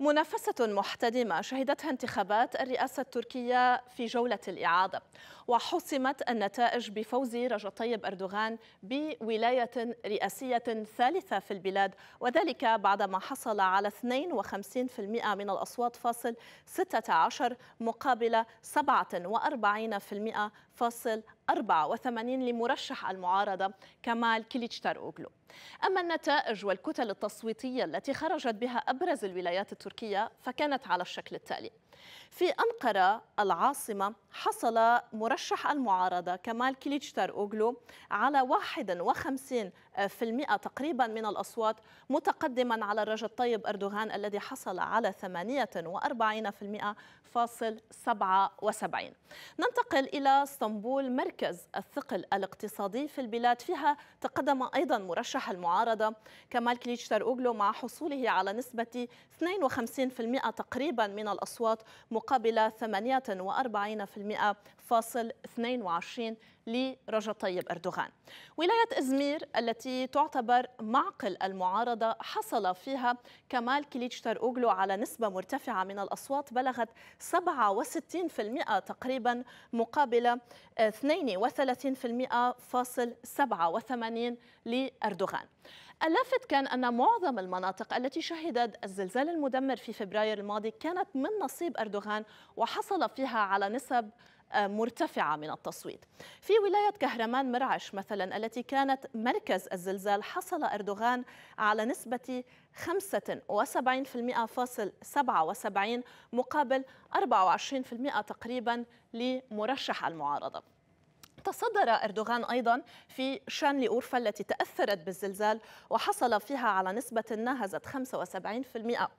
منافسة محتدمة شهدتها انتخابات الرئاسة التركية في جولة الإعادة وحسمت النتائج بفوز رجب طيب أردوغان بولاية رئاسية ثالثة في البلاد وذلك بعدما حصل على 52% من الأصوات فاصل 16 مقابل 47% فاصل 84 لمرشح المعارضة كمال أوغلو أما النتائج والكتل التصويتية التي خرجت بها أبرز الولايات التركية فكانت على الشكل التالي في أنقرة العاصمة حصل مرشح المعارضة كمال كليتشتر أوغلو على 51% تقريبا من الأصوات متقدما على رجب طيب أردوغان الذي حصل على 48% فاصل 77 ننتقل إلى اسطنبول مركز مركز الثقل الاقتصادي في البلاد فيها تقدم أيضا مرشح المعارضة كمال كليتشتر أوغلو مع حصوله على نسبة 52% تقريبا من الأصوات مقابل 48% فاصل 22 لرجب طيب أردوغان ولاية إزمير التي تعتبر معقل المعارضة حصل فيها كمال كليتشتر أوغلو على نسبة مرتفعة من الأصوات بلغت 67% تقريبا مقابل 87 لأردوغان اللافت كان أن معظم المناطق التي شهدت الزلزال المدمر في فبراير الماضي كانت من نصيب أردوغان وحصل فيها على نسب آه، مرتفعة من التصويت في ولاية كهرمان مرعش مثلا التي كانت مركز الزلزال حصل أردوغان على نسبة 75.77 مقابل 24% تقريبا لمرشح المعارضة تصدر أردوغان أيضا في شان أورفا التي تأثرت بالزلزال وحصل فيها على نسبة ناهزت 75%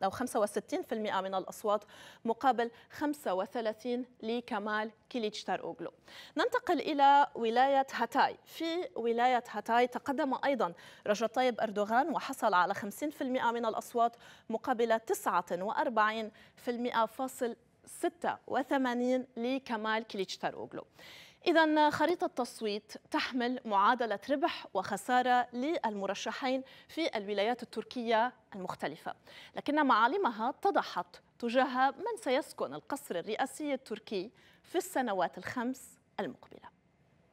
أو 65% من الأصوات مقابل 35 لكمال كيليتشتر أوغلو ننتقل إلى ولاية هاتاي في ولاية هاتاي تقدم أيضا رجب طيب أردوغان وحصل على 50% من الأصوات مقابل 49 فاصل 86 لكمال كليتشتار أوغلو إذا خريطة التصويت تحمل معادلة ربح وخسارة للمرشحين في الولايات التركية المختلفة، لكن معالمها اتضحت تجاه من سيسكن القصر الرئاسي التركي في السنوات الخمس المقبله